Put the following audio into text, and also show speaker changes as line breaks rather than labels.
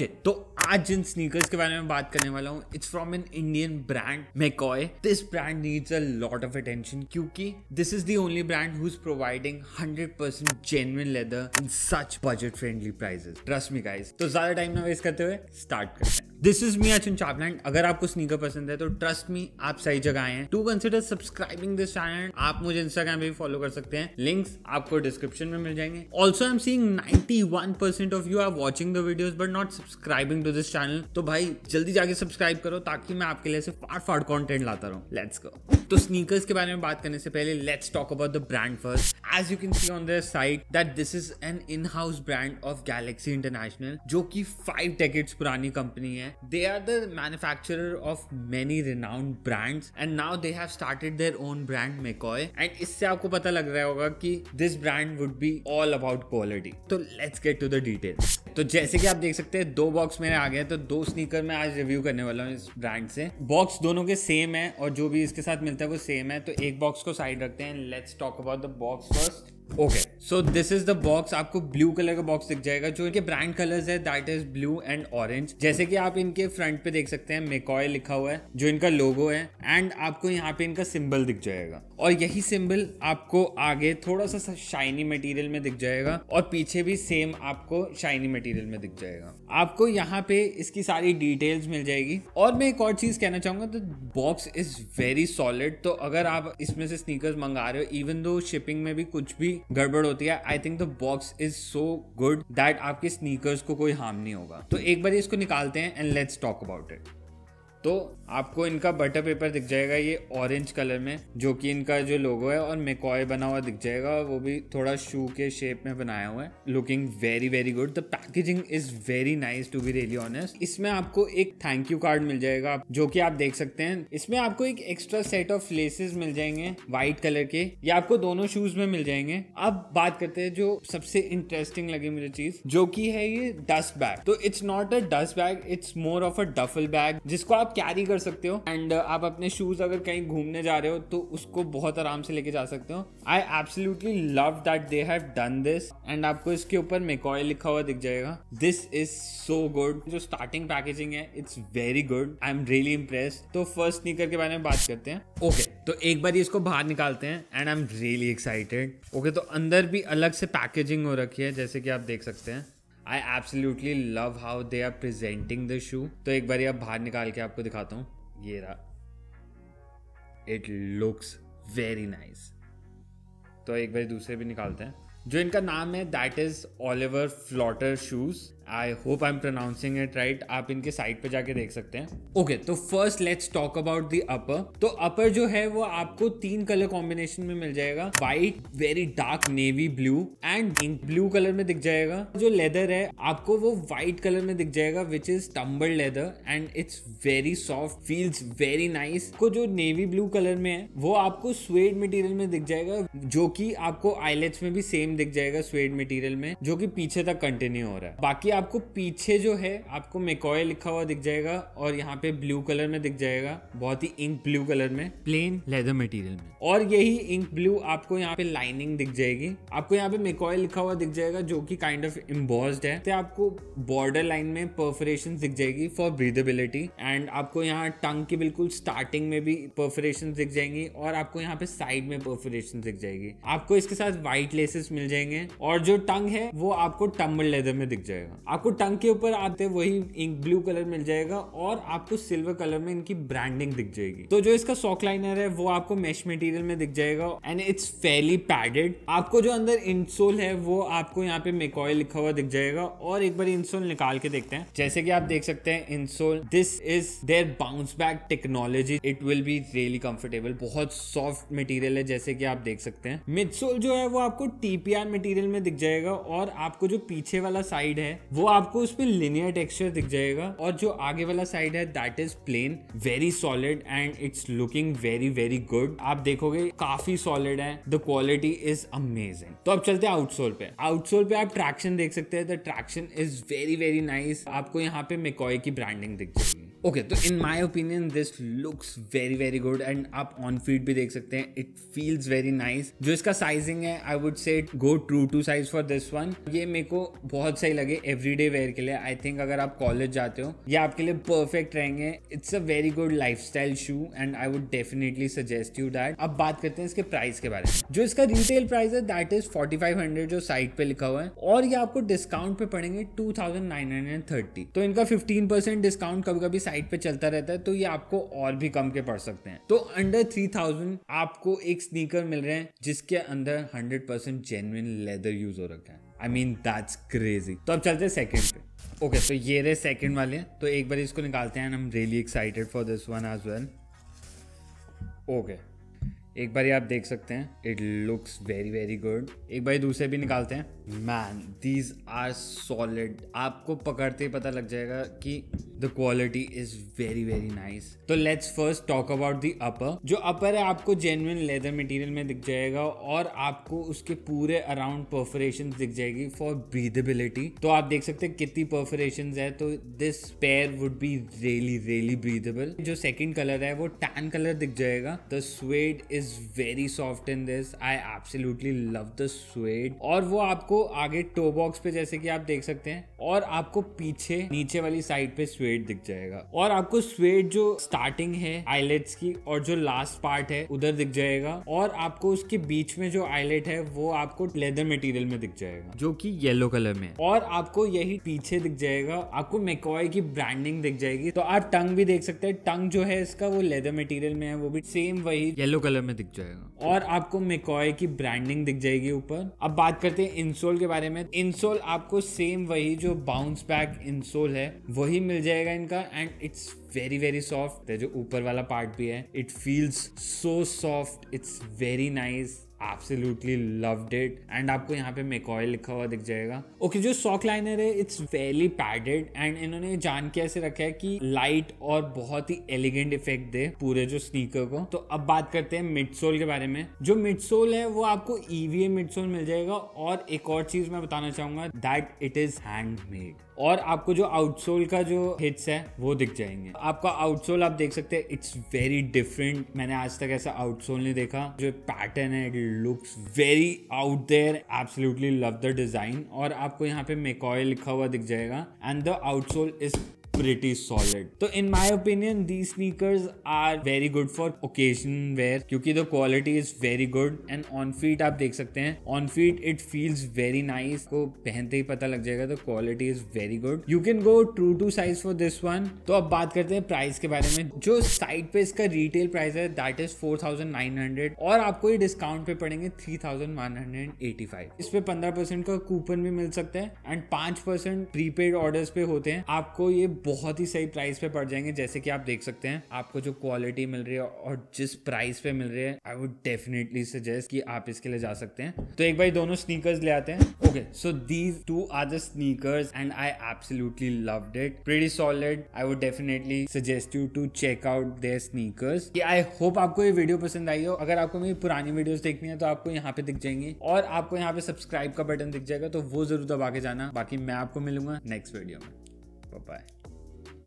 Okay okay, तो आज जिन sneakers के बारे में बात करने वाला हूँ it's from an Indian brand McCoy this brand needs a lot of attention क्योंकि this is the only brand who is providing 100% percent genuine leather in such budget friendly prices trust me guys तो ज्यादा time ना waste करते हुए start करते हैं this is me Achin Chapland अगर आपको स्नीकर पसंद है तो ट्रस्ट मी आप सही जगह आए हैं to consider subscribing this channel आप मुझे इंस्टाग्राम पे भी फॉलो कर सकते हैं लिंक्स आपको डिस्क्रिप्शन में मिल जाएंगे also I am seeing one percent of you are watching the but not subscribing to this channel तो भाई जल्दी जाके सब्सक्राइब करो ताकि मैं आपके लिए से फाड़ फाड़ कॉन्टेंट लाता रहूँ लेट्स गो तो स्नीकर्स के बारे में बात करने से पहले let's talk about the brand first as you can see on their site that this is an in house brand of Galaxy International जो कि फाइव डेकेट्स पुरानी कंपनी है they are the manufacturer of many renowned brands and now they have started their own brand McCoy and इससे आपको पता लग रहा होगा कि this brand would be all about quality तो let's get to the details तो जैसे कि आप देख सकते हैं दो बॉक्स मेरे आ गए तो दो स्नीकर मैं आज रिव्यू करने वाला हूँ इस ब्रांड से बॉक्स दोनों के सेम है और जो भी इसके साथ मिलता है वो सेम है तो एक बॉक्स को साइड रखते हैं let's talk about the box first okay so this is the box आपको ब्लू कलर का बॉक्स दिख जाएगा जो इनके ब्रांड कलर्स है that is blue and orange जैसे कि आप इनके फ्रंट पे देख सकते हैं मेकॉय लिखा हुआ है जो इनका लोगो है एंड आपको यहाँ पे इनका सिंबल दिख जाएगा और यही सिंबल आपको आगे थोड़ा सा शाइनी मटेरियल में दिख जाएगा और पीछे भी सेम आपको शाइनी मटेरियल में दिख जाएगा आपको यहाँ पे इसकी सारी डिटेल्स मिल जाएगी और मैं एक और चीज कहना चाहूंगा तो बॉक्स इज वेरी सॉलिड तो अगर आप इसमें से स्नीकर्स मंगा रहे हो इवन दो शिपिंग में भी कुछ भी गड़बड़ होती है I think the box is so good that आपके स्नीकर्स को कोई हार्म नहीं होगा तो एक बार इसको निकालते हैं and let's talk about it तो आपको इनका बटर पेपर दिख जाएगा ये ऑरेंज कलर में जो कि इनका जो लोगो है और मेकॉय बना हुआ दिख जाएगा वो भी थोड़ा शू के शेप में बनाया हुआ है looking very very good the packaging is very nice to be really honest इसमें आपको एक थैंक यू कार्ड मिल जाएगा जो कि आप देख सकते हैं इसमें आपको एक एक्स्ट्रा सेट ऑफ लेसेस मिल जाएंगे व्हाइट कलर के ये आपको दोनों शूज में मिल जाएंगे अब बात करते हैं जो सबसे इंटरेस्टिंग लगी मुझे चीज जो की है ये डस्ट बैग तो it's not a dust bag it's more of a duffel bag जिसको आप कैरी कर सकते हो एंड uh, आप अपने शूज अगर कहीं घूमने जा रहे हो तो उसको बहुत आराम से लेके जा सकते हो I absolutely love that they have done this and आपको इसके ऊपर मेकॉय लिखा हुआ दिख जाएगा दिस इज सो गुड जो स्टार्टिंग पैकेजिंग है it's very good I am really impress तो फर्स्ट स्नीकर के बारे में बात करते हैं ओके okay, तो एक बार इसको बाहर निकालते हैं and I am really excited okay तो अंदर भी अलग से पैकेजिंग हो रखी है जैसे कि आप देख सकते हैं I absolutely love how they are presenting the shoe तो एक बार आप बाहर निकाल के आपको दिखाता हूँ ये रहा इट लुक्स वेरी नाइस तो एक बार दूसरे भी निकालते हैं जो इनका नाम है that is Oliver Flotter shoes I hope I am pronouncing it right आप इनके साइट पे जाके देख सकते हैं ओके तो first let's talk about the upper तो अपर जो है वो आपको तीन कलर कॉम्बिनेशन में मिल जाएगा white very dark navy blue and pink blue colour में दिख जाएगा जो लेदर है आपको वो व्हाइट कलर में दिख जाएगा which is tumble leather and it's very soft feels very nice को जो नेवी ब्लू कलर में है वो आपको स्वेड मटेरियल में दिख जाएगा जो कि आपको आईलेट्स में भी सेम दिख जाएगा स्वेड मटेरियल में जो कि पीछे तक कंटिन्यू हो रहा है बाकी आपको पीछे जो है आपको मेकॉय लिखा हुआ दिख जाएगा और यहाँ पे ब्लू कलर में दिख जाएगा बहुत ही इंक ब्लू कलर में प्लेन लेदर मटेरियल में और यही इंक ब्लू आपको यहाँ पे लाइनिंग दिख जाएगी आपको यहाँ पे मेकॉय लिखा हुआ दिख जाएगा जो कि काइंड ऑफ इम्बॉस्ड है तो आपको बॉर्डर लाइन में परफोरेशन दिख जाएगी फॉर ब्रीदेबिलिटी एंड आपको यहाँ टंग की बिल्कुल स्टार्टिंग में भी परफोरेशन दिख जाएंगी और आपको यहाँ पे साइड में परफोरेशन दिख जाएगी आपको इसके साथ व्हाइट लेसेस मिल जाएंगे और जो टंग है वो आपको टम्बल लेदर में दिख जाएगा आपको टंग के ऊपर आते वही इंक ब्लू कलर मिल जाएगा और आपको सिल्वर कलर में इनकी ब्रांडिंग दिख जाएगी तो जो इसका सॉक लाइनर है वो आपको मेश मटेरियल में दिख जाएगा एंड इट्स फेली पैडेड आपको जो अंदर इंसोल है वो आपको यहाँ पे मेकॉय लिखा हुआ दिख जाएगा और एक बार इंसोल निकाल के देखते हैं जैसे कि आप देख सकते हैं insole this is their bounce back technology it will be really comfortable बहुत सॉफ्ट मटेरियल है जैसे कि आप देख सकते हैं मिडसोल जो है वो आपको टीपीआर मटेरियल में दिख जाएगा और आपको जो पीछे वाला साइड है वो आपको उस पर लिनियर टेक्सचर दिख जाएगा और जो आगे वाला साइड है that is plain very solid and it's looking very very good आप देखोगे काफी सॉलिड है द क्वालिटी इज अमेजिंग तो अब चलते हैं आउटसोल पे आउटसोल पे आप ट्रैक्शन देख सकते हैं the traction is very very nice आपको यहाँ पे मेकॉय की ब्रांडिंग दिख जाएगी ओके तो in my opinion this looks very very good and आप ऑन फीट भी देख सकते हैं इट फील्स वेरी नाइस जो इसका साइजिंग है I would say go true to size for this one ये मेरे को बहुत सही लगे एवरी डे वेयर के लिए आई थिंक अगर आप कॉलेज जाते हो ये आपके लिए परफेक्ट रहेंगे it's a very good life style shoe and I would definitely suggest you that अब बात करते हैं इसके प्राइस के बारे में जो इसका रिटेल प्राइस है that is forty five hundred जो साइट पे लिखा हुआ है और ये आपको डिस्काउंट पे पड़ेंगे two thousand nine hundred thirty तो इनका फिफ्टीन परसेंट डिस्काउंट कभी कभी साइड पे चलता रहता है तो ये आपको और भी कम के पड़ सकते हैं तो अंडर थ्री थाउजेंड आपको एक स्नीकर मिल रहे हैं जिसके अंदर hundred percent genuine leather use हो रखा है आई मीन दैट्स क्रेजी तो अब चलते हैं सेकेंड पे ओके okay, तो ये रहे सेकेंड वाले हैं तो एक बार इसको निकालते हैं I am really excited for this one as well okay एक बार ये आप देख सकते हैं it looks very very good एक बार दूसरे भी निकालते हैं मैन दीज आर सॉलिड आपको पकड़ते ही पता लग जाएगा कि the quality is very very nice तो let's first talk about the upper जो अपर है आपको जेन्युन लेदर मटेरियल में दिख जाएगा और आपको उसके पूरे अराउंड परफोरेशन दिख जाएगी फॉर ब्रीदेबिलिटी तो आप देख सकते हैं कितनी परफोरेशन है तो this pair would be really really breathable जो सेकेंड कलर है वो टैन कलर दिख जाएगा the suede is very soft in this I absolutely love the suede और वो आपको आगे टो बॉक्स पे जैसे कि आप देख सकते हैं और आपको पीछे नीचे वाली साइड पे स्वेड स्वेट दिख जाएगा और आपको स्वेट जो स्टार्टिंग है आईलेट्स की और जो लास्ट पार्ट है उधर दिख जाएगा और आपको उसके बीच में जो आईलेट है वो आपको लेदर मटेरियल में दिख जाएगा जो कि येलो कलर में और आपको यही पीछे दिख जाएगा आपको मेकॉय की ब्रांडिंग दिख जाएगी तो आप टंग भी देख सकते हैं टंग जो है इसका वो लेदर मटेरियल में है वो भी सेम वही येलो कलर में दिख जाएगा और आपको मेकॉय की ब्रांडिंग दिख जाएगी ऊपर अब बात करते हैं इंसोल के बारे में इंसोल आपको सेम वही जो बाउंस बैक इंसोल है वही मिल जाएगा रहेगा इनका and it's very very soft जो ऊपर वाला पार्ट भी है it feels so soft it's very nice absolutely loved it and आपको यहाँ पे मेकॉय लिखा हुआ दिख जाएगा ओके okay, जो सॉक लाइनर है इट्स वेली पैडेड एंड इन्होंने जान के ऐसे रखा है कि लाइट और बहुत ही एलिगेंट इफेक्ट दे पूरे जो स्नीकर को तो अब बात करते हैं मिडसोल के बारे में जो मिडसोल है वो आपको ईवीए e मिडसोल मिल जाएगा और एक और चीज मैं बताना चाहूंगा दैट इट इज हैंडमेड और आपको जो आउटसोल का जो हिट्स है वो दिख जाएंगे आपका आउटसोल आप देख सकते हैं इट्स वेरी डिफरेंट मैंने आज तक ऐसा आउटसोल नहीं देखा जो पैटर्न है looks very out there absolutely love the design और आपको यहाँ पे मेकॉय लिखा हुआ दिख जाएगा and the outsole is pretty solid. So in my opinion, these sneakers are very good for occasion wear क्योंकि the quality is very good and on feet आप देख सकते हैं on feet it feels very nice को पहनते ही पता लग जाएगा the quality is very good. You can go true to size for this one. तो अब बात करते हैं प्राइस के बारे में जो साइट पे इसका रिटेल प्राइस है दैट इज 4900 और आपको ये डिस्काउंट पे पड़ेंगे 3185 इस पे 15% का कूपन भी मिल सकता है एंड 5% प्रीपेड ऑर्डर्स पे होते हैं आपको ये बहुत ही सही प्राइस पे पड़ जाएंगे जैसे कि आप देख सकते हैं आपको जो क्वालिटी मिल रही है और जिस प्राइस पे मिल रही है आई वुड डेफिनेटली सजेस्ट कि आप इसके लिए जा सकते हैं तो एक बार दोनों स्नीकर्स ले आते हैं okay so these two are the sneakers and I absolutely loved it pretty solid I would definitely suggest you to check out their sneakers I hope आपको ये वीडियो पसंद आई हो अगर आपको मेरी पुरानी वीडियोस देखनी है तो आपको यहाँ पे दिख जाएंगी और आपको यहाँ पे सब्सक्राइब का बटन दिख जाएगा तो वो जरूर दबा के जाना बाकी मैं आपको मिलूंगा नेक्स्ट वीडियो में बाय